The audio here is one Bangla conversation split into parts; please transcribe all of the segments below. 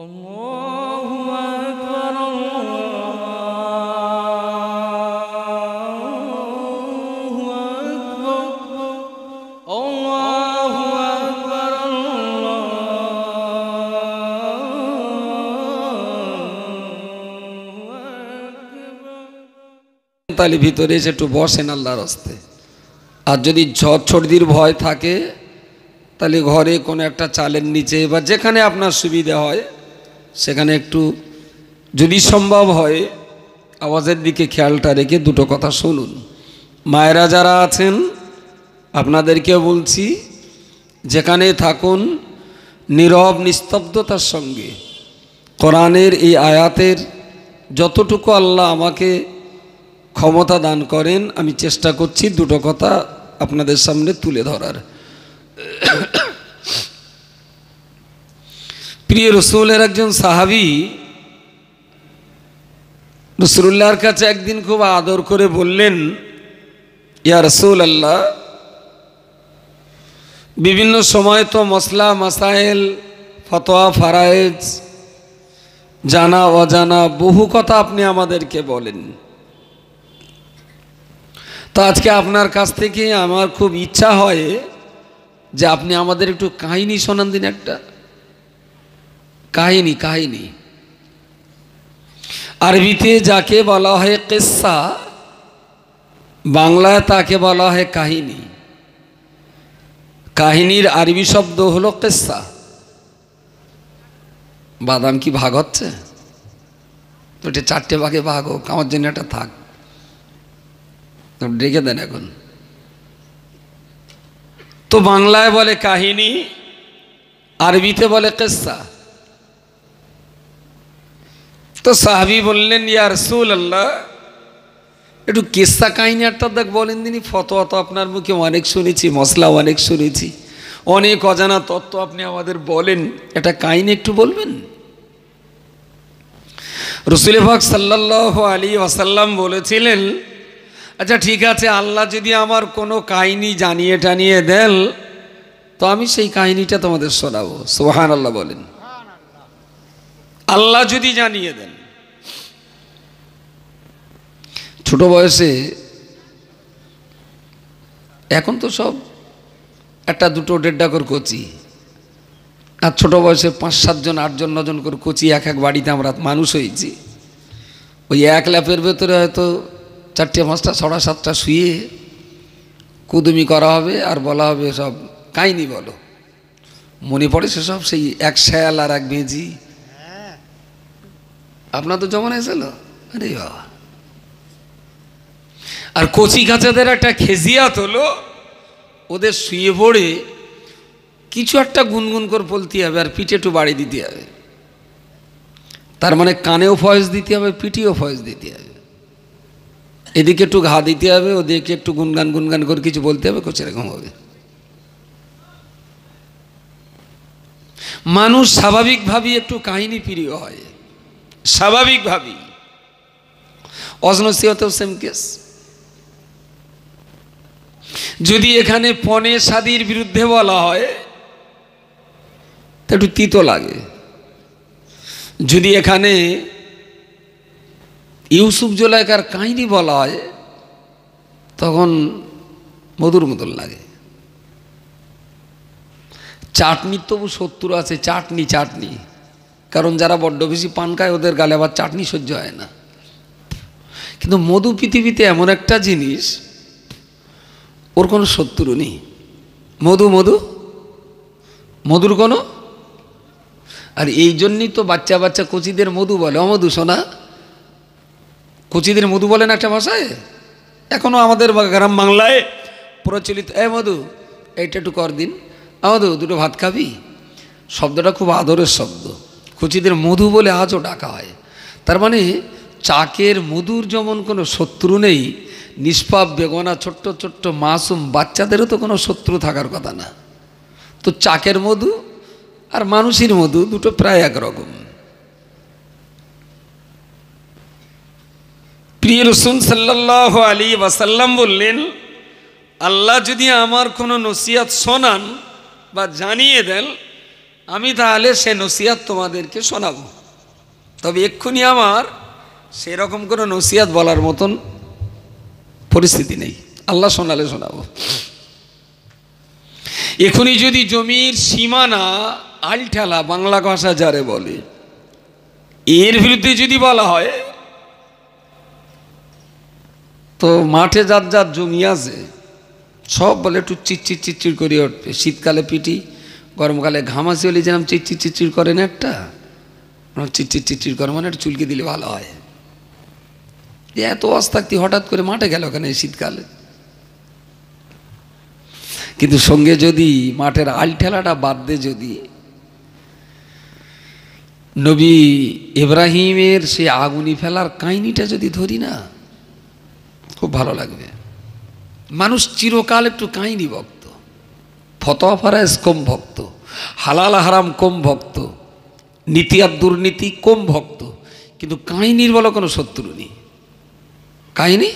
তাহলে ভিতরে এসে একটু বসেন আল্লাহর হস্তে আর যদি ঝড় ছর্দির ভয় থাকে তাহলে ঘরে কোনো একটা চালের নিচে বা যেখানে আপনার সুবিধা হয় সেখানে একটু যদি সম্ভব হয় আওয়াজের দিকে খেয়ালটা রেখে দুটো কথা শুনুন মায়েরা যারা আছেন আপনাদেরকে বলছি যেখানে থাকুন নীরব নিস্তব্ধতার সঙ্গে কোরআনের এই আয়াতের যতটুকু আল্লাহ আমাকে ক্ষমতা দান করেন আমি চেষ্টা করছি দুটো কথা আপনাদের সামনে তুলে ধরার প্রিয় রসুলের একজন সাহাবি রসুল্লাহর কাছে একদিন খুব আদর করে বললেন ইয়া রসুল আল্লাহ বিভিন্ন সময় তো মশলা মাসাইল ফতোয়া ফারায়েজ জানা অজানা বহু কথা আপনি আমাদেরকে বলেন তো আজকে আপনার কাছ থেকে আমার খুব ইচ্ছা হয় যে আপনি আমাদের একটু কাহিনী শোনান দিন একটা কাহিনী কাহিনী আরবিতে যাকে বলা হয় কেসা বাংলায় তাকে বলা হয় কাহিনী কাহিনীর আরবি শব্দ হলো কেসা বাদাম কি ভাগ হচ্ছে ওটা চারটে ভাগে ভাগ হোক আমার জন্য একটা থাক ডেকে দেন এখন তো বাংলায় বলে কাহিনী আরবিতে বলে কেসা তো সাহাবি বললেন ইয়ার সুল আল্লাহ একটু কেসা কাহিনী একটা দেখ বলেন তিনি ফতোয়া তো আপনার মুখে অনেক শুনেছি মশলা অনেক শুনেছি অনেক অজানা তত্ত্ব আপনি আমাদের বলেন এটা কাহিনী একটু বলবেন রসুলেফাক সাল্লাহ আলী ওয়াসাল্লাম বলেছিলেন আচ্ছা ঠিক আছে আল্লাহ যদি আমার কোনো কাহিনী জানিয়ে টানিয়ে দেন তো আমি সেই কাহিনীটা তোমাদের শোনাবো সোহান আল্লাহ বলেন আল্লাহ যদি জানিয়ে দেন ছোট বয়সে এখন তো সব একটা দুটো দেড়টা করে কচি আর ছোট বয়সে পাঁচ সাতজন আটজন নজন করে কচি এক এক বাড়িতে আমরা মানুষ হয়েছি ওই এক ল্যাপের ভেতরে হয়তো চারটে পাঁচটা ছড়া সাতটা শুয়ে কুদুমি করা হবে আর বলা হবে সব কাহিনি বলো মনে পড়ে সেসব সেই এক শ্যাল আর এক মেজি হ্যাঁ। আপনার তো জমানায় ছিল আরে বাবা আর কচি কাঁচাদের একটা খেজিয়াত হলো ওদের শুয়ে পড়ে কিছু একটা গুনগুন করে বলতে হবে আর পিঠে একটু বাড়ি দিতে হবে তার মানে কানেও ফয়েজ দিতে হবে পিঠেও ফয়েজ দিতে হবে এদিকে একটু ঘা দিতে হবে ওদিকে একটু গুনগান গুনগান করে কিছু বলতে হবে কো এরকম হবে মানুষ স্বাভাবিকভাবেই একটু কাহিনী প্রিয় হয় স্বাভাবিকভাবেই অজনসিহতেও সেম কেস যদি এখানে পনে সাদির বিরুদ্ধে বলা হয় তা একটু তিতো লাগে যদি এখানে ইউসুফ জোলাইকার কাহিনী বলা হয় তখন মধুর মধুর লাগে চাটনি তবু শত্রু আছে চাটনি চাটনি কারণ যারা বড্ড বেশি পান খায় ওদের গালে আবার চাটনি সহ্য হয় না কিন্তু মধু পৃথিবীতে এমন একটা জিনিস ওর কোনো শত্রু নেই মধু মধু মধুর কোনো আর এই জন্যই তো বাচ্চা বাচ্চা কচিদের মধু বলে অমধু সোনা কচিদের মধু বলেন একটা ভাষায় এখনও আমাদের গ্রাম বাংলায় প্রচলিত এ মধু এইটা একটু কর দিন আমাদের দুটো ভাত খাবি শব্দটা খুব আদরের শব্দ কুচিদের মধু বলে আজও ডাকা হয় তার মানে চাকের মধুর যেমন কোনো শত্রু নেই নিষ্পাপ বেগনা ছোট্ট ছোট্ট মাসুম বাচ্চাদেরও তো কোনো শত্রু থাকার কথা না তো চাকের মধু আর মানুষের মধু দুটো প্রায় একরকম প্রিয় রসুন সাল্লাহ আলী ওয়াসাল্লাম বললেন আল্লাহ যদি আমার কোনো নসিয়াত শোনান বা জানিয়ে দেন আমি তাহলে সে নসিয়াত তোমাদেরকে শোনাব তবে এক্ষুনি আমার সেরকম কোনো নসিয়াত বলার মতন পরিস্থিতি নেই আল্লাহ শোনালে শোনাবো এখনই যদি জমির সীমানা আলঠালা বাংলা ভাষা যারে বলে এর বিরুদ্ধে যদি বলা হয় তো মাঠে যার যার জমি আছে সব বলে একটু চিচির চিচির করে উঠবে শীতকালে পিটি গরমকালে ঘামাচি হলে যেরকম চিচির চিচির করেন একটা চিচির চিচির করে মানে একটু চুলকে দিলে ভালো হয় এত অস্থাক্তি হঠাৎ করে মাঠে গেল কেন এই শীতকালে কিন্তু সঙ্গে যদি মাঠের আল ঠেলাটা বাদ দে যদি নবী ইব্রাহিমের সে আগুনি ফেলার কাহিনিটা যদি ধরি না খুব ভালো লাগবে মানুষ চিরকাল একটু কাহিনি ভক্ত ফতোয়া ফারাজ কম ভক্ত হালাল হারাম কম ভক্ত নীতি আর দুর্নীতি কম ভক্ত কিন্তু কাহিনীর বলো কোনো শত্রু নেই কাহিনি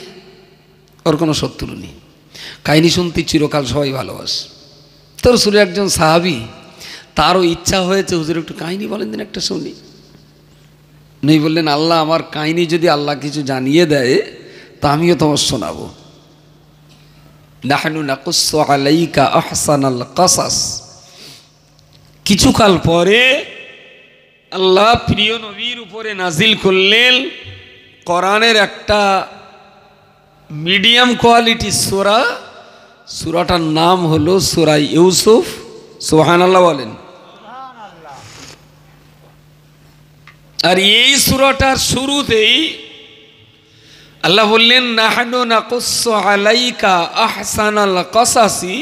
ওর কোনো শত্রু নেই কাহিনি শুনতে চিরকাল সবাই ভালোবাসে তো রসুলের একজন সাহাবি তারও ইচ্ছা হয়েছে হুজুর একটু কাহিনি বলেন দিন একটা শুনি নেই বললেন আল্লাহ আমার কাহিনি যদি আল্লাহ কিছু জানিয়ে দেয় তা আমিও তোমার শোনাবো নাহানু নাকুস আলাইকা আহসান আল কাসাস কিছুকাল পরে আল্লাহ প্রিয় নবীর উপরে নাজিল করলেন কোরআনের একটা মিডিয়াম কোয়ালিটি সোরা সুরাটার নাম হলো সুরা ইউসুফ সোহান আল্লাহ বলেন আর এই সুরাটার শুরুতেই আল্লাহ বললেন নাহানু নাকস আহসান কসাসি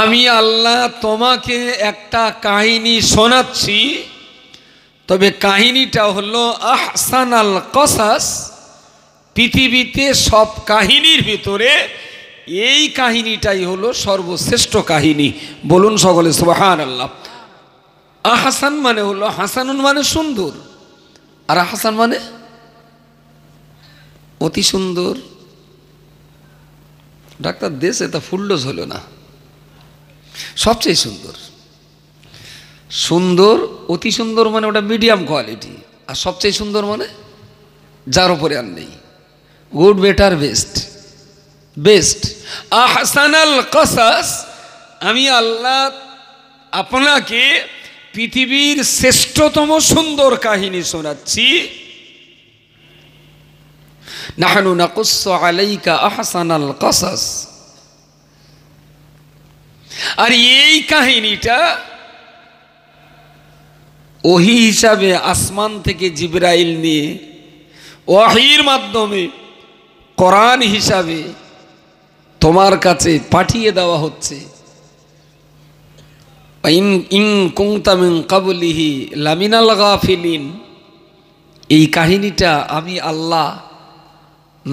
আমি আল্লাহ তোমাকে একটা কাহিনী শোনাচ্ছি তবে কাহিনীটা হলো আহসান আল কসাস পৃথিবীতে সব কাহিনীর ভিতরে এই কাহিনীটাই হলো সর্বশ্রেষ্ঠ কাহিনী বলুন সকলে সোহান আল্লাহ আহাসান মানে হলো হাসানুন মানে সুন্দর আর আহাসান মানে অতি সুন্দর ডাক্তার দেশে তা ফুল্লস হলো না সবচেয়ে সুন্দর সুন্দর অতি সুন্দর মানে ওটা মিডিয়াম কোয়ালিটি আর সবচেয়ে সুন্দর মানে যার উপরে আর নেই good, better, বেস্ট Best. আহসানাল কসাস আমি আল্লাহ আপনাকে পৃথিবীর শ্রেষ্ঠতম সুন্দর কাহিনী শোনাচ্ছি নাহানু নাকুস আলাইকা আহসানাল কসাস আর এই কাহিনীটা ওহি হিসাবে আসমান থেকে জিব্রাইল নিয়ে ওয়াহির মাধ্যমে কোরআন হিসাবে তোমার কাছে পাঠিয়ে দেওয়া হচ্ছে ইন ইং কুংতামিং কাবুলিহি লামিনাল গাফিলিন এই কাহিনীটা আমি আল্লাহ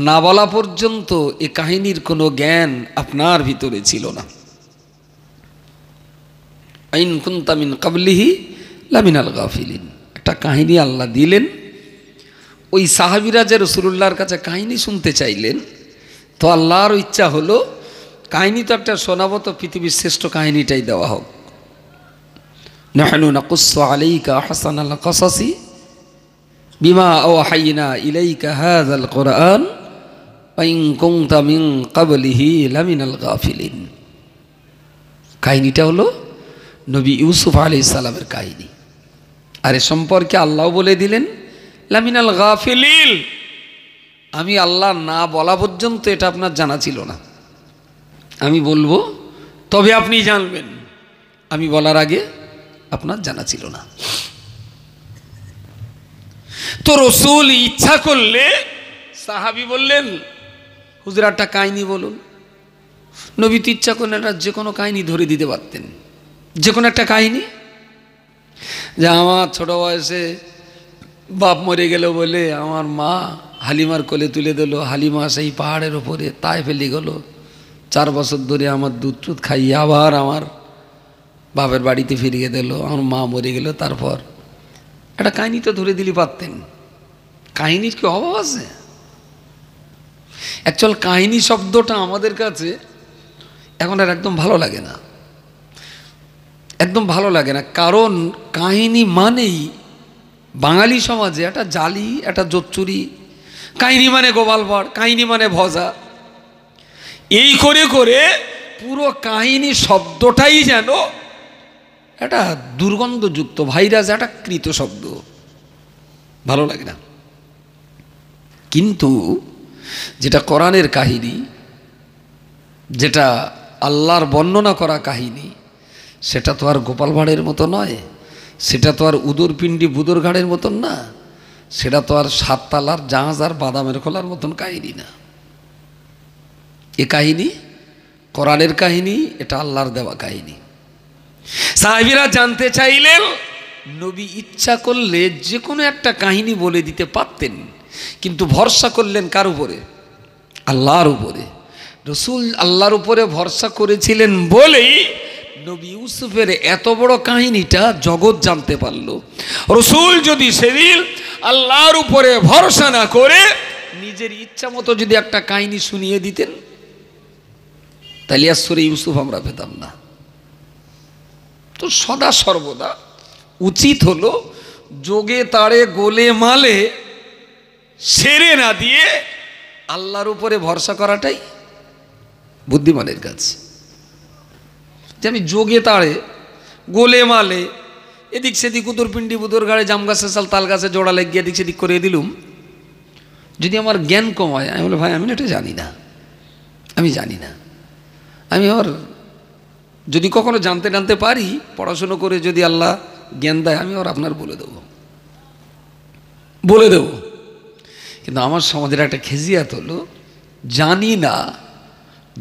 না বলা পর্যন্ত এ কাহিনীর কোনো জ্ঞান আপনার ভিতরে ছিল না আইন কুন্তামিন কাবলিহি লামিনাল গাফিলিন একটা কাহিনী আল্লাহ দিলেন ওই সাহাবিরা যে রসুল্লাহর কাছে কাহিনী শুনতে চাইলেন তো আল্লাহর ইচ্ছা হলো কাহিনী তো একটা শোনাবো তো পৃথিবীর শ্রেষ্ঠ কাহিনীটাই দেওয়া হোক নাহানু নাকুস আলাইকা হাসান আল্লাহ কসাসি বিমা ও হাইনা ইলাইকা হাজ আল কোরআন কাবলিহি কাহিনীটা হলো নবী ইউসুফ আলি ইসালামের কাহিনী আর এ সম্পর্কে আল্লাহ বলে দিলেন লামিনাল গাফিলিল আমি আল্লাহ না বলা পর্যন্ত এটা আপনার জানা ছিল না আমি বলবো তবে আপনি জানবেন আমি বলার আগে আপনার জানা ছিল না তো রসুল ইচ্ছা করলে সাহাবি বললেন হুজরাটা একটা কাহিনি বলুন নবী তো ইচ্ছা করলে একটা যে কোনো কাহিনি ধরে দিতে পারতেন যে কোনো একটা কাহিনি যে আমার ছোট বয়সে বাপ মরে গেল বলে আমার মা হালিমার কোলে তুলে দিল হালিমা সেই পাহাড়ের ওপরে তাই ফেলে গেল চার বছর ধরে আমার দুধ টুধ খাইয়ে আবার আমার বাপের বাড়িতে ফিরিয়ে দিল আমার মা মরে গেল তারপর একটা কাহিনি তো ধরে দিলি পারতেন কাহিনীর কি অভাব আছে অ্যাকচুয়াল কাহিনী শব্দটা আমাদের কাছে এখন আর একদম ভালো লাগে না একদম ভালো লাগে না কারণ কাহিনী মানেই বাঙালি সমাজে একটা জালি একটা জোচ্চুরি কাহিনি মানে গোপাল ভাঁড় কাহিনি মানে ভজা এই করে করে পুরো কাহিনী শব্দটাই যেন একটা দুর্গন্ধযুক্ত ভাইরাস একটা কৃত শব্দ ভালো লাগে না কিন্তু যেটা কোরআনের কাহিনী যেটা আল্লাহর বর্ণনা করা কাহিনী সেটা তো আর গোপাল ভাঁড়ের মতো নয় সেটা তো আর উদর পিণ্ডি বুদর ঘাড়ের মতন না সেটা তো আর সাততালার জাহাজ আর বাদামের খোলার মতন কাহিনী না এ কাহিনী কোরআনের কাহিনী এটা আল্লাহর দেওয়া কাহিনী সাহেবিরা জানতে চাইলেন নবী ইচ্ছা করলে যে কোনো একটা কাহিনী বলে দিতে পারতেন কিন্তু ভরসা করলেন কার উপরে আল্লাহর উপরে রসুল আল্লাহর উপরে ভরসা করেছিলেন বলেই নবী ইউসুফের এত বড় কাহিনীটা জগৎ জানতে পারল রসুল যদি সেদিন আল্লাহর উপরে ভরসা না করে নিজের ইচ্ছা মতো যদি একটা কাহিনী শুনিয়ে দিতেন তাহলে আসরে ইউসুফ আমরা পেতাম না তো সদা সর্বদা উচিত হলো যোগে তারে গোলে মালে সেরে না দিয়ে আল্লাহর উপরে ভরসা করাটাই বুদ্ধিমানের কাছে যে আমি যোগে তাড়ে গোলে মালে এদিক সেদিক উদুর পিণ্ডি বুদুর গাড়ে জাম গাছে সাল তাল গাছে জোড়া লেগে এদিক সেদিক করে দিলুম যদি আমার জ্ঞান কমায় আমি বলে ভাই আমি না এটা জানি না আমি জানি না আমি আমার যদি কখনো জানতে জানতে পারি পড়াশুনো করে যদি আল্লাহ জ্ঞান দেয় আমি আর আপনার বলে দেব বলে দেব কিন্তু আমার সমাজের একটা খেজিয়াত হলো জানি না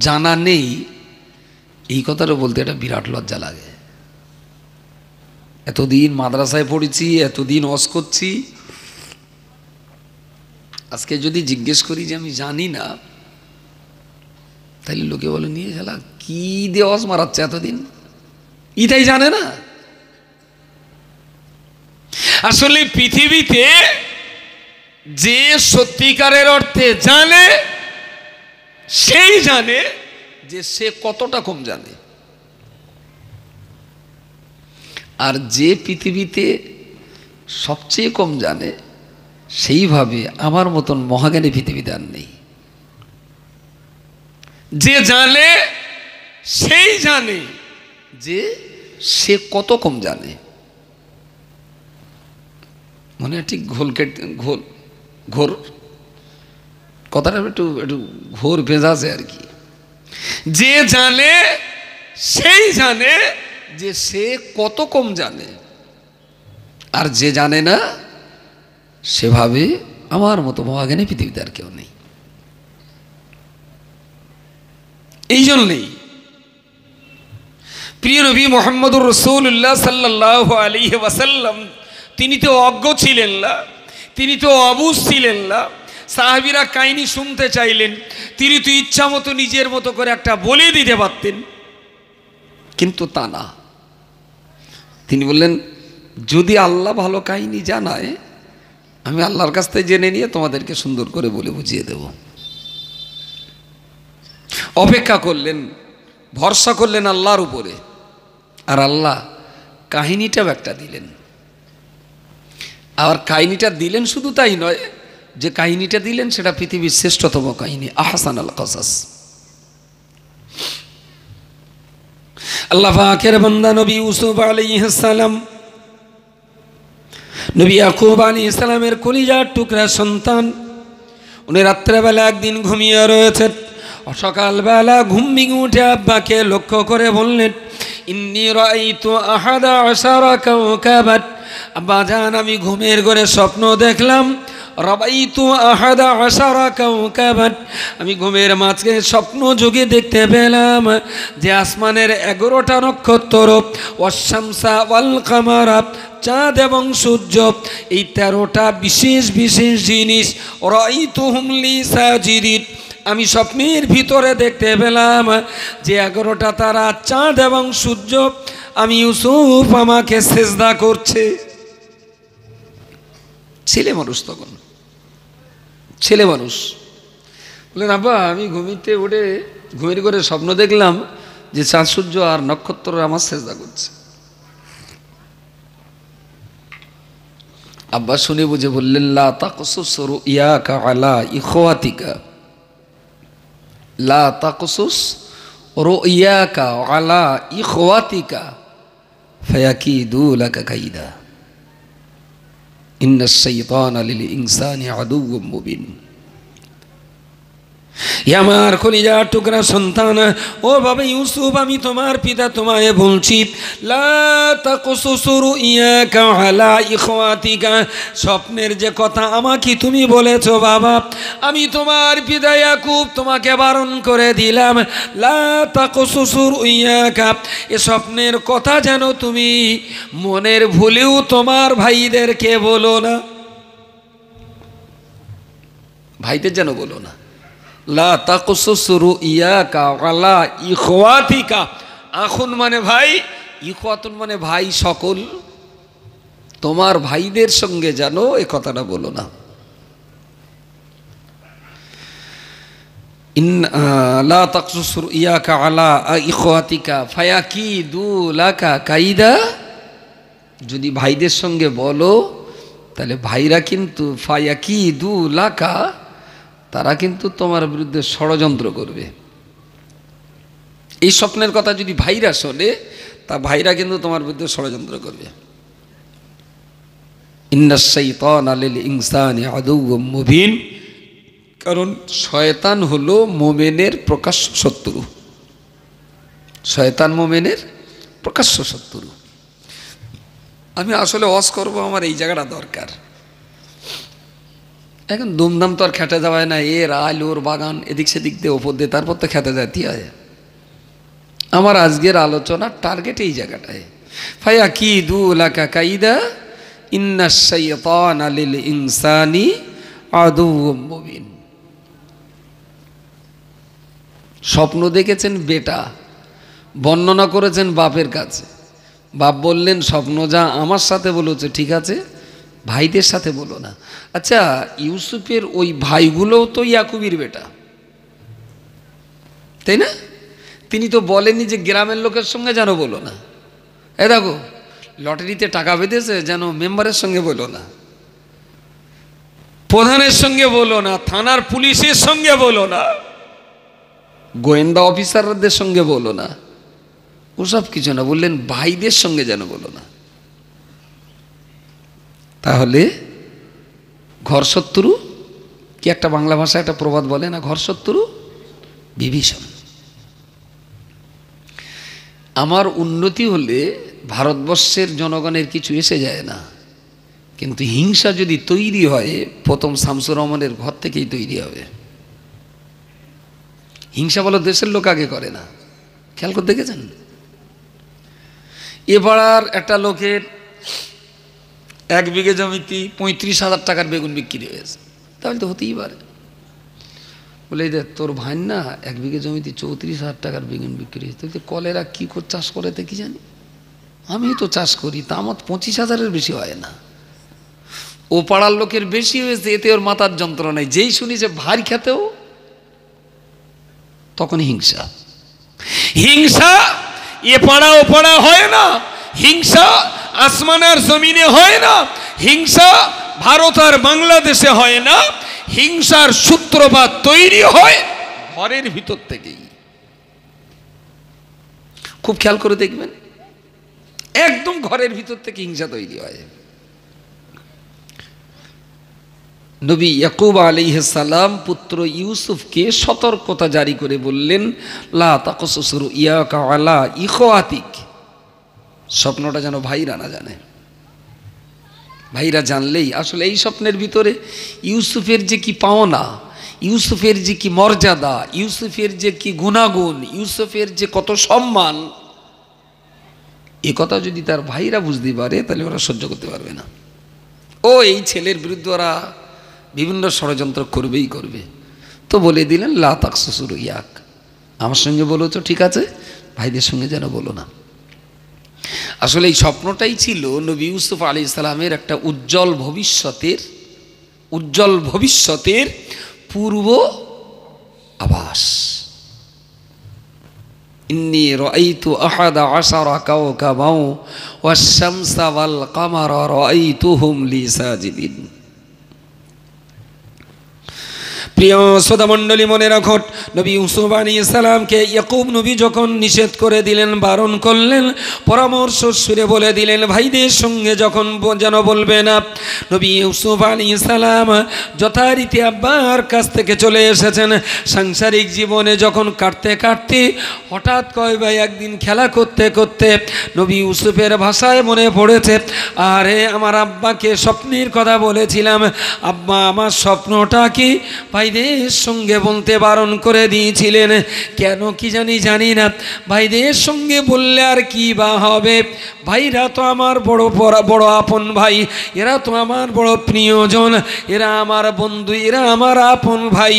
জানা নেই এই কথাটা বলতে একটা বিরাট লজ্জা লাগে এতদিন মাদ্রাসায় পড়েছি এতদিন অস করছি আজকে যদি জিজ্ঞেস করি যে আমি জানি না তাহলে লোকে বলে নিয়ে শালা কি দিয়ে অস মারাচ্ছে এতদিন ইটাই জানে না আসলে পৃথিবীতে যে সত্যিকারের অর্থে জানে সেই জানে যে সে কতটা কম জানে আর যে পৃথিবীতে সবচেয়ে কম জানে সেইভাবে আমার মতন মহাজ্ঞানী পৃথিবীতে আর নেই যে জানে সেই জানে যে সে কত কম জানে মনে ঠিক ঘোল কেটে ঘোল ঘোর কথাটা একটু একটু ঘোর ভেজাছে আর কি যে জানে সেই জানে যে সে কত কম জানে আর যে জানে না সেভাবে আমার মতো মহাগানে পৃথিবীতে আর কেউ নেই এই জন্যেই প্রিয় নবী মোহাম্মদুর রসুল্লাহ সাল্লাহ আলী ওয়াসাল্লাম তিনি তো অজ্ঞ ছিলেন না তিনি তো অবুজ ছিলেন না সাহাবিরা কাহিনী শুনতে চাইলেন তিনি তো ইচ্ছা মতো নিজের মতো করে একটা বলে দিতে পারতেন কিন্তু তা না তিনি বললেন যদি আল্লাহ ভালো কাহিনী জানায় আমি আল্লাহর কাছ থেকে জেনে নিয়ে তোমাদেরকে সুন্দর করে বলে বুঝিয়ে দেব অপেক্ষা করলেন ভরসা করলেন আল্লাহর উপরে আর আল্লাহ কাহিনীটাও একটা দিলেন আর কাহিনীটা দিলেন শুধু তাই নয় যে কাহিনীটা দিলেন সেটা পৃথিবীর শ্রেষ্ঠতম কাহিনী আহসান আল কসাস আল্লাহ পাকের বান্দা নবী ইউসুফ আলাইহিস সালাম নবী ইয়াকুব আলাইহিস সালামের কলিজার টুকরা সন্তান উনি রাত্রেবেলা একদিন ঘুমিয়ে রয়েছেন সকালবেলা ঘুম ভেঙে উঠে আব্বাকে লক্ষ্য করে বললেন ইন্নি রাইতু আহাদা আশারা কাওকাবাত আব্বা জান আমি ঘুমের ঘরে স্বপ্ন দেখলাম রবাইতু আহাদা আশারা কাউকাবান আমি ঘুমের মাঝকে স্বপ্ন যুগে দেখতে পেলাম যে আসমানের এগারোটা নক্ষত্র অশামসা ওয়াল কামারা চাঁদ এবং সূর্য এই তেরোটা বিশেষ বিশেষ জিনিস রইতু হুমলি সাজিরিট আমি স্বপ্নের ভিতরে দেখতে পেলাম যে এগারোটা তারা চাঁদ এবং সূর্য আমি ইউসুফ আমাকে সেজদা করছে ছেলে মানুষ তখন ছেলে মানুষ বললেন আব্বা আমি ঘুমিতে উঠে ঘুমের করে স্বপ্ন দেখলাম যে চাঁদ আর নক্ষত্র আমার চেষ্টা করছে আব্বা শুনে বুঝে বললেন লা তাকসুসরু ইয়াকা আলা ইখওয়াতিকা লা তাকসুস রুইয়াকা আলা ইখওয়াতিকা ফায়াকিদু লাকা কাইদা إن الشيطان للإنسان عدو مبين আমার খনিজার টুকরা সন্তান ও বাবা ইউসুফ আমি তোমার পিতা তোমায় বলছি স্বপ্নের যে কথা আমাকে তুমি বলেছ বাবা আমি তোমার পিতা ইয়াকুব তোমাকে বারণ করে দিলাম ইয়া ইয়াকা এ স্বপ্নের কথা যেন তুমি মনের ভুলেও তোমার ভাইদেরকে বলো না ভাইদের যেন বলো না লা আখুন মানে ভাই ইখওয়াতুন মানে ভাই সকল তোমার ভাইদের সঙ্গে জানো এ কথাটা বলো না লা দু যদি ভাইদের সঙ্গে বলো তাহলে ভাইরা কিন্তু ফায়াকি দু লাকা তারা কিন্তু তোমার বিরুদ্ধে ষড়যন্ত্র করবে এই স্বপ্নের কথা যদি ভাইরা শোনে তা ভাইরা কিন্তু তোমার বিরুদ্ধে ষড়যন্ত্র করবে মুবিন কারণ শয়তান হলো মোমেনের প্রকাশ্য শত্রু শয়তান মোমেনের প্রকাশ্য শত্রু আমি আসলে অস করবো আমার এই জায়গাটা দরকার এখন দুমদাম তো আর খেটে যাওয়ায় না এর আল ওর বাগান এদিক সেদিক দিয়ে ওপর দিয়ে তারপর তো খেতে তিয়া হয় আমার আজকের আলোচনার টার্গেট এই জায়গাটায় ফাইয়া কি দু লাকা কাইদা ইন্না শৈতান আলিল ইনসানি আদু মুবিন স্বপ্ন দেখেছেন বেটা বর্ণনা করেছেন বাপের কাছে বাপ বললেন স্বপ্ন যা আমার সাথে বলেছে ঠিক আছে ভাইদের সাথে বলো না আচ্ছা ইউসুফের ওই ভাইগুলোও তো ইয়াকুবির বেটা তাই না তিনি তো বলেননি যে গ্রামের লোকের সঙ্গে যেন বলো না এ দেখো লটারিতে টাকা বেঁধেছে যেন মেম্বারের সঙ্গে বলো না প্রধানের সঙ্গে বলো না থানার পুলিশের সঙ্গে বলো না গোয়েন্দা অফিসারদের সঙ্গে বলো না ওসব কিছু না বললেন ভাইদের সঙ্গে যেন বলো না তাহলে ঘরশত্রু কি একটা বাংলা ভাষায় একটা প্রবাদ বলে না ঘরশত্রু বিভীষণ আমার উন্নতি হলে ভারতবর্ষের জনগণের কিছু এসে যায় না কিন্তু হিংসা যদি তৈরি হয় প্রথম শামসুর রহমানের ঘর থেকেই তৈরি হবে হিংসা বলো দেশের লোক আগে করে না খেয়াল করে দেখেছেন এ পাড়ার একটা লোকের এক বিঘে জমিতে পঁয়ত্রিশ হাজার টাকার বেগুন বিক্রি হয়েছে তাহলে তো হতেই পারে বলে দেখ তোর ভাই না এক বিঘে জমিতে চৌত্রিশ হাজার টাকার বেগুন বিক্রি হয়েছে তুই কলেরা কী করে চাষ করে তো কি জানি আমি তো চাষ করি তা আমার পঁচিশ হাজারের বেশি হয় না ও পাড়ার লোকের বেশি হয়েছে এতে ওর মাথার যন্ত্রণায় যেই শুনি যে ভারী খেতেও তখন হিংসা হিংসা এ পাড়া ও পাড়া হয় না হিংসা আসমান আর জমিনে হয় না হিংসা ভারত আর বাংলাদেশে হয় না হিংসার সূত্রপাত তৈরি হয় ঘরের ভিতর থেকেই খুব খেয়াল করে দেখবেন একদম ঘরের ভিতর থেকে হিংসা তৈরি হয় নবী ইয়াকুব সালাম পুত্র ইউসুফকে সতর্কতা জারি করে বললেন লা তাকসুসুর ইয়াকা আলা ইখোয়াতিক স্বপ্নটা যেন ভাইরা না জানে ভাইরা জানলেই আসলে এই স্বপ্নের ভিতরে ইউসুফের যে কি পাওনা ইউসুফের যে কি মর্যাদা ইউসুফের যে কি গুণাগুণ ইউসুফের যে কত সম্মান এ কথা যদি তার ভাইরা বুঝতে পারে তাহলে ওরা সহ্য করতে পারবে না ও এই ছেলের বিরুদ্ধে ওরা বিভিন্ন ষড়যন্ত্র করবেই করবে তো বলে দিলেন লাতাক শ্বশুর ইয়াক আমার সঙ্গে বলো তো ঠিক আছে ভাইদের সঙ্গে যেন বলো না আসলে এই স্বপ্নটাই ছিল নবী ইউসুফ আলি ইসলামের একটা উজ্জ্বল ভবিষ্যতের উজ্জ্বল ভবিষ্যতের পূর্ব আবাস ইন্নি প্রিয় শ্রোতামণ্ডলী মনে রাখট নবী ইউসুফ আলী ইসালামকে ইয়াকুব নবী যখন নিষেধ করে দিলেন বারণ করলেন পরামর্শ সুরে বলে দিলেন ভাইদের সঙ্গে যখন যেন বলবে না নবী ইউসুফ আলী ইসালাম যথারীতি আব্বার কাছ থেকে চলে এসেছেন সাংসারিক জীবনে যখন কাটতে কাটতে হঠাৎ কয় ভাই একদিন খেলা করতে করতে নবী ইউসুফের ভাষায় মনে পড়েছে আরে আমার আব্বাকে স্বপ্নের কথা বলেছিলাম আব্বা আমার স্বপ্নটা কি ভাই ভাইদের সঙ্গে বলতে বারণ করে দিয়েছিলেন কেন কি জানি জানি না ভাইদের সঙ্গে বললে আর কি বা হবে ভাইরা তো আমার বড় বড় আপন ভাই এরা তো আমার বড় প্রিয়জন এরা আমার বন্ধু এরা আমার আপন ভাই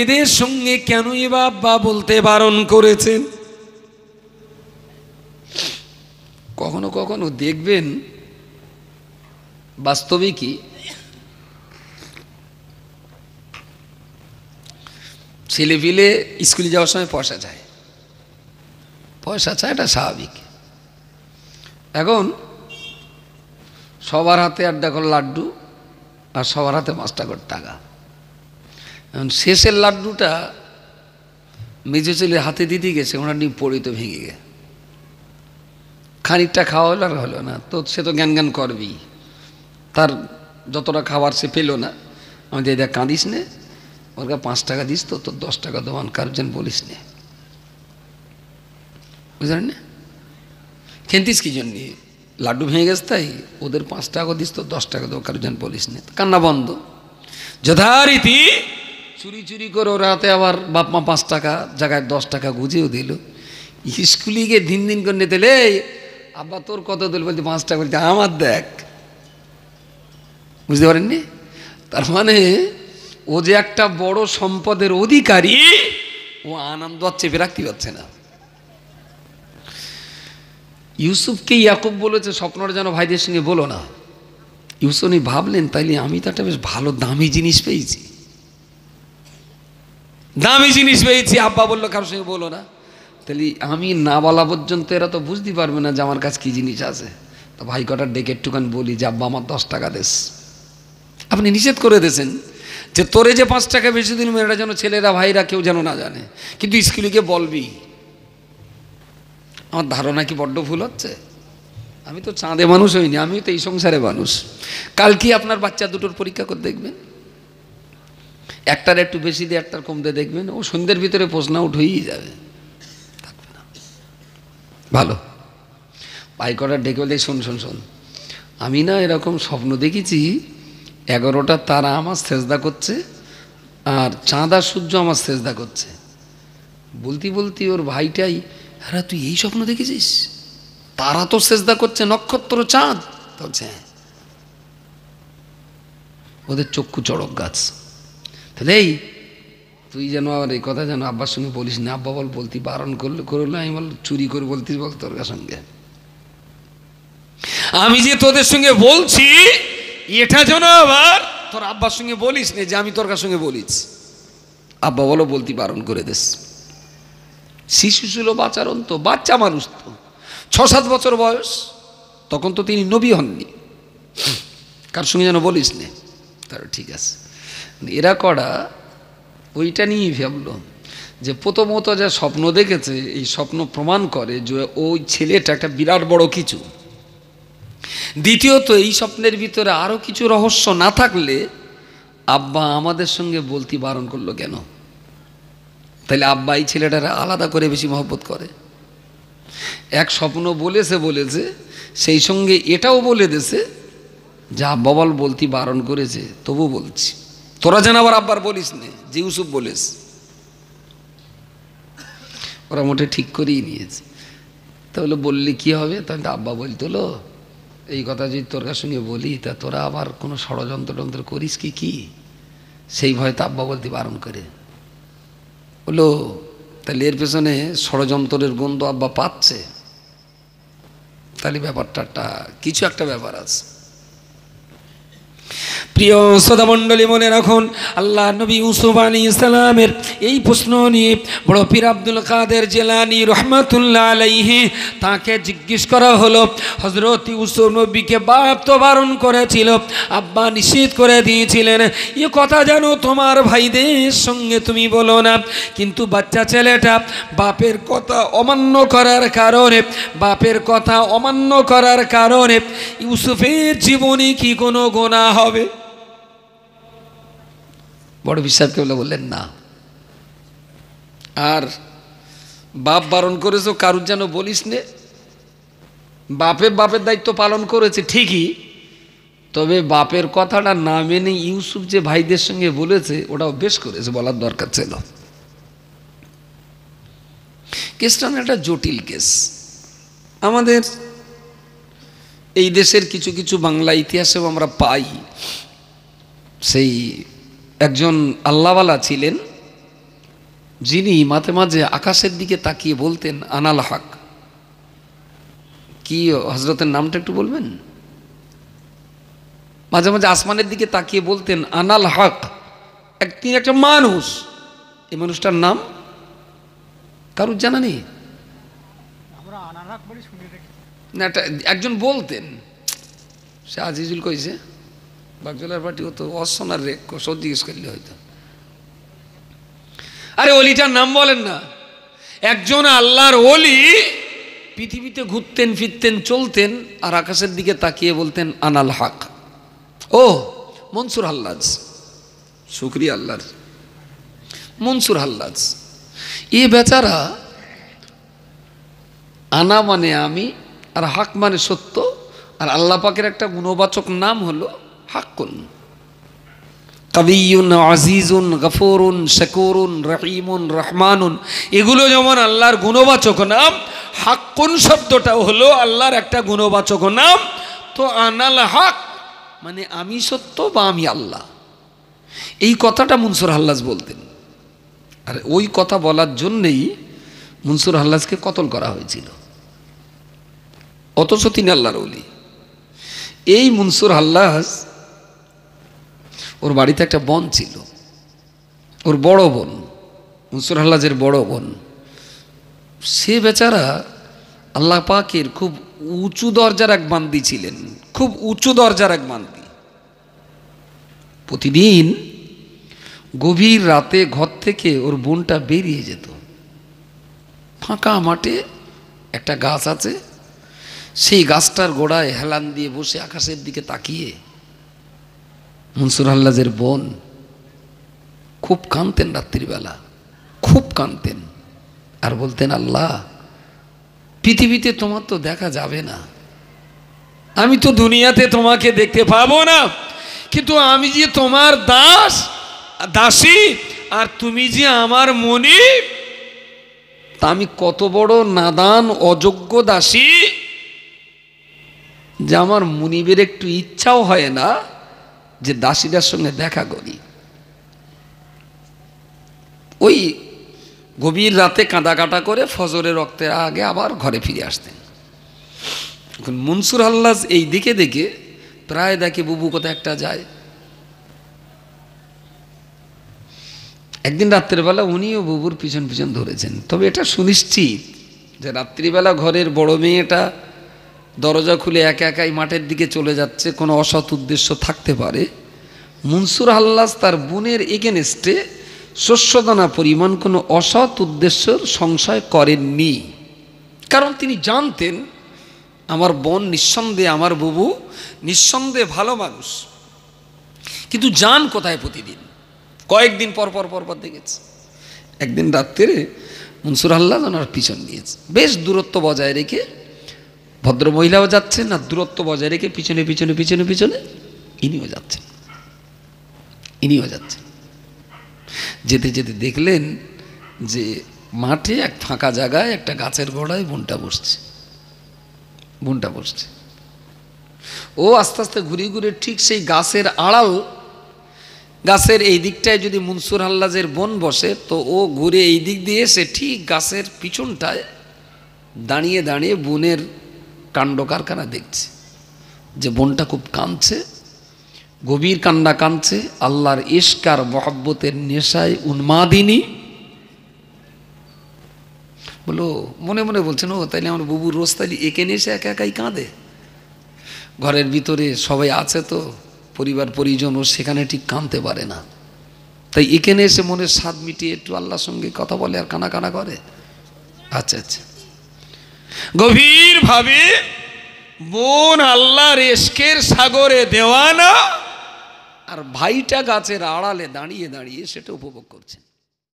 এদের সঙ্গে কেনই বা বলতে বারণ করেছেন কখনো কখনো দেখবেন বাস্তবে কি ছেলেপিলে স্কুলে যাওয়ার সময় পয়সা চায় পয়সা চায় এটা স্বাভাবিক এখন সবার হাতে আড্ডা করে লাড্ডু আর সবার হাতে পাঁচটা করে টাকা এখন শেষের লাড্ডুটা মেঝে ছেলে হাতে দিতে গেছে ওনার ডিম পড়ে তো ভেঙে গে খানিকটা খাওয়া হলো আর হলো না তো সে তো জ্ঞান জ্ঞান করবেই তার যতটা খাবার সে পেলো না আমি দেখ কাঁদিস না ওর কাছে পাঁচ টাকা দিস তো তোর দশ টাকা দেওয়ান জন্য বলিস নে বুঝলেন না খেতিস কি জন্য লাড্ডু ভেঙে গেছে তাই ওদের পাঁচ টাকা দিস তো দশ টাকা কার জন্য বলিস নে কান্না বন্ধ যথারীতি চুরি চুরি করে রাতে আবার বাপ মা পাঁচ টাকা জায়গায় দশ টাকা গুজেও দিল স্কুলে গিয়ে দিন দিন করে নিতে লে আব্বা তোর কত দিল বলতে পাঁচ টাকা বলতে আমার দেখ বুঝতে পারেননি তার মানে ও যে একটা বড় সম্পদের অধিকারী ও আনন্দ চেপে রাখতে পারছে না ইউসুফকে ইয়াকুব বলেছে স্বপ্নটা যেন ভাইদের সঙ্গে বলো না ইউসুফ উনি ভাবলেন তাইলে আমি তো একটা বেশ ভালো দামি জিনিস পেয়েছি দামি জিনিস পেয়েছি আব্বা বললো কারোর সঙ্গে বলো না তাহলে আমি না বলা পর্যন্ত এরা তো বুঝতে পারবে না যে আমার কাছে কী জিনিস আছে তো ভাই কটার ডেকে একটুখানি বলি যে আব্বা আমার দশ টাকা দেশ আপনি নিষেধ করে দিয়েছেন যে তোরে যে পাঁচ টাকা বেশি দিন মেয়েরা যেন ছেলেরা ভাইরা কেউ যেন না জানে কিন্তু স্কুলে বলবি আমার ধারণা কি বড্ড ভুল হচ্ছে আমি তো চাঁদে মানুষ হইনি আমি তো এই সংসারে মানুষ কাল কি আপনার বাচ্চা দুটোর পরীক্ষা করে দেখবেন একটার একটু বেশি দিয়ে একটার কম দিয়ে দেখবেন ও সন্ধ্যের ভিতরে প্রশ্ন উঠেই যাবে ভালো বাইকরার ডেকে বলে শোন শোন শোন আমি না এরকম স্বপ্ন দেখেছি এগারোটা তারা আমার সেজদা করছে আর চাঁদা সূর্য আমার সেজদা করছে বলতে বলতে ওর ভাইটাই আরে তুই এই স্বপ্ন দেখেছিস তারা তো সেজদা করছে নক্ষত্র চাঁদ বলছে হ্যাঁ। ওদের চক্ষু চড়ক গাছ তাহলে এই তুই যেন আর এই কথা যেন আব্বার সঙ্গে বলিস না আব্বা বল বলতি বারণ করলে করলো আমি বল চুরি করে বলতিস বল তোর সঙ্গে আমি যে তোদের সঙ্গে বলছি এটা যেন আবার তোর আব্বার সঙ্গে বলিস নে যে আমি তোর কার সঙ্গে বলিস আব্বা বলো বলতি বারণ করে দেশ শিশু ছিল আচরণ তো বাচ্চা মানুষ তো ছ সাত বছর বয়স তখন তো তিনি নবী হননি কার সঙ্গে যেন বলিস নে তার ঠিক আছে এরা করা ওইটা নিয়েই ভাবল যে প্রথমত যা স্বপ্ন দেখেছে এই স্বপ্ন প্রমাণ করে যে ওই ছেলেটা একটা বিরাট বড় কিছু দ্বিতীয়ত এই স্বপ্নের ভিতরে আরও কিছু রহস্য না থাকলে আব্বা আমাদের সঙ্গে বলতে বারণ করলো কেন তাহলে আব্বা এই ছেলেটার আলাদা করে বেশি মহব্বত করে এক স্বপ্ন বলেছে বলেছে সেই সঙ্গে এটাও বলে দেছে যা আব্বা বল বলতে বারণ করেছে তবু বলছি তোরা যেন আবার আব্বার বলিস নে যে ইউসুফ বলিস ওরা মোটে ঠিক করেই নিয়েছে তাহলে বললে কি হবে তাহলে আব্বা বলতো এই কথা যদি তোর সঙ্গে বলি তা তোরা আবার কোনো ষড়যন্ত্র টন্ত্র করিস কি কি সেই ভয়ে তাব্বা বলতে বারণ করে বললো তাহলে এর পেছনে ষড়যন্ত্রের গন্ধ আব্বা পাচ্ছে তাহলে ব্যাপারটা কিছু একটা ব্যাপার আছে প্রিয় সদামণ্ডলী মনে রাখুন আল্লাহ নবী ইউসুফ আলী ইসলামের এই প্রশ্ন নিয়ে বড় পীর আব্দুল কাদের জেলানি রহমাতুল্লাহ আলাইহি তাকে জিজ্ঞেস করা হলো হজরত ইউসুফ নবীকে বাপ তো বারণ করেছিল আব্বা নিষেধ করে দিয়েছিলেন এ কথা যেন তোমার ভাইদের সঙ্গে তুমি বলো না কিন্তু বাচ্চা ছেলেটা বাপের কথা অমান্য করার কারণে বাপের কথা অমান্য করার কারণে ইউসুফের জীবনে কি কোনো গোনা হবে বড় বিশ্বাস কেবলা বললেন না আর বাপ বারণ করেছো কারুর যেন বলিস নে বাপে বাপের দায়িত্ব পালন করেছে ঠিকই তবে বাপের কথাটা না মেনে ইউসুফ যে ভাইদের সঙ্গে বলেছে ওটাও বেশ করেছে বলার দরকার ছিল কেসটা একটা জটিল কেস আমাদের এই দেশের কিছু কিছু বাংলা ইতিহাসেও আমরা পাই সেই একজন আল্লাহওয়ালা ছিলেন যিনি মাঝে মাঝে আকাশের দিকে তাকিয়ে বলতেন আনাল হক কি হজরতের নামটা একটু বলবেন মাঝে মাঝে আসমানের দিকে তাকিয়ে বলতেন আনাল হক এক তিনি একটা মানুষ এই মানুষটার নাম কারুর জানা নেই না একজন বলতেন সে আজিজুল কইছে বাগজলার পার্টি তো অসনার রে সব জিজ্ঞেস করলে হয়তো আরে অলিটার নাম বলেন না একজন আল্লাহর অলি পৃথিবীতে ঘুরতেন ফিরতেন চলতেন আর আকাশের দিকে তাকিয়ে বলতেন আনাল হাক ও মনসুর হাল্লাজ শুক্রিয়া আল্লাহর মনসুর হাল্লাজ এ বেচারা আনা মানে আমি আর হাক মানে সত্য আর আল্লাহ পাকের একটা গুণবাচক নাম হলো হাক্কুন কবিউন আজিজুন গফরুন শকুরুন রহিমুন রহমানুন এগুলো যেমন আল্লাহর গুণবাচক নাম হাক্কুন শব্দটাও হলো আল্লাহর একটা গুণবাচক নাম তো আনাল হাক মানে আমি সত্য বা আমি আল্লাহ এই কথাটা মনসুর হাল্লাস বলতেন আর ওই কথা বলার জন্যেই মনসুর হাল্লাসকে কতল করা হয়েছিল অথচ তিনি আল্লাহর অলি এই মনসুর হাল্লাস ওর বাড়িতে একটা বোন ছিল ওর বড় বোন মনসুর হাল্লাজের বড় বোন সে বেচারা আল্লাহ পাকের খুব উঁচু দরজার এক বান্দি ছিলেন খুব উঁচু দরজার এক বান্দি প্রতিদিন গভীর রাতে ঘর থেকে ওর বোনটা বেরিয়ে যেত ফাঁকা মাঠে একটা গাছ আছে সেই গাছটার গোড়ায় হেলান দিয়ে বসে আকাশের দিকে তাকিয়ে মনসুর আল্লাজের বোন খুব কাঁদতেন রাত্রিবেলা খুব কাঁদতেন আর বলতেন আল্লাহ পৃথিবীতে তোমার তো দেখা যাবে না আমি তো দুনিয়াতে তোমাকে দেখতে পাবো না কিন্তু আমি যে তোমার দাস দাসী আর তুমি যে আমার মনি তা আমি কত বড় নাদান অযোগ্য দাসী যে আমার মনিবের একটু ইচ্ছাও হয় না যে দাসীদের সঙ্গে দেখা করি ওই গভীর রাতে কাঁদাকাটা করে ফজরে রক্তের আগে আবার ঘরে ফিরে আসতেন এখন মনসুর হাল্লাজ এই দিকে দেখে প্রায় দেখে বুবু কোথায় একটা যায় একদিন রাত্রিবেলা উনিও বুবুর পিছন পিছন ধরেছেন তবে এটা সুনিশ্চিত যে রাত্রিবেলা ঘরের বড় মেয়েটা দরজা খুলে একা একাই মাঠের দিকে চলে যাচ্ছে কোনো অসৎ উদ্দেশ্য থাকতে পারে মনসুর হাল্লাস তার বোনের এগেনস্টে শস্যদানা পরিমাণ কোনো অসৎ উদ্দেশ্যের সংশয় করেননি কারণ তিনি জানতেন আমার বোন নিঃসন্দেহে আমার বুবু নিঃসন্দেহে ভালো মানুষ কিন্তু যান কোথায় প্রতিদিন কয়েকদিন পর পর পর পর দেখেছে একদিন রাত্রে মনসুর আল্লাহ ওনার পিছন নিয়েছে বেশ দূরত্ব বজায় রেখে ভদ্র মহিলাও যাচ্ছেন আর দূরত্ব বজায় রেখে পিছনে পিছনে পিছনে পিছনে ইনিও যাচ্ছেন ইনিও যাচ্ছেন যেতে যেতে দেখলেন যে মাঠে এক ফাঁকা জায়গায় একটা গাছের গোড়ায় বনটা বসছে বনটা বসছে ও আস্তে আস্তে ঘুরে ঘুরে ঠিক সেই গাছের আড়াল গাছের এই দিকটায় যদি মনসুর হাল্লাজের বন বসে তো ও ঘুরে এই দিক দিয়ে এসে ঠিক গাছের পিছনটায় দাঁড়িয়ে দাঁড়িয়ে বনের কাণ্ড কারখানা দেখছি যে বোনটা খুব কাঁদছে গভীর কান্না কাঁদছে আল্লাহর ইস্কার মহব্বতের নেশায় উন্মাদিনী বলো মনে মনে বলছেন ও তাইলে আমার বুবু রোজ তাইলে একে এসে একা একাই কাঁদে ঘরের ভিতরে সবাই আছে তো পরিবার পরিজন ও সেখানে ঠিক কাঁদতে পারে না তাই এখানে এসে মনের স্বাদ মিটিয়ে একটু আল্লাহর সঙ্গে কথা বলে আর কানা কানা করে আচ্ছা আচ্ছা গভীরভাবে বোন আল্লাহর এসকের সাগরে দেওয়ানা আর ভাইটা গাছের আড়ালে দাঁড়িয়ে দাঁড়িয়ে সেটা উপভোগ করছে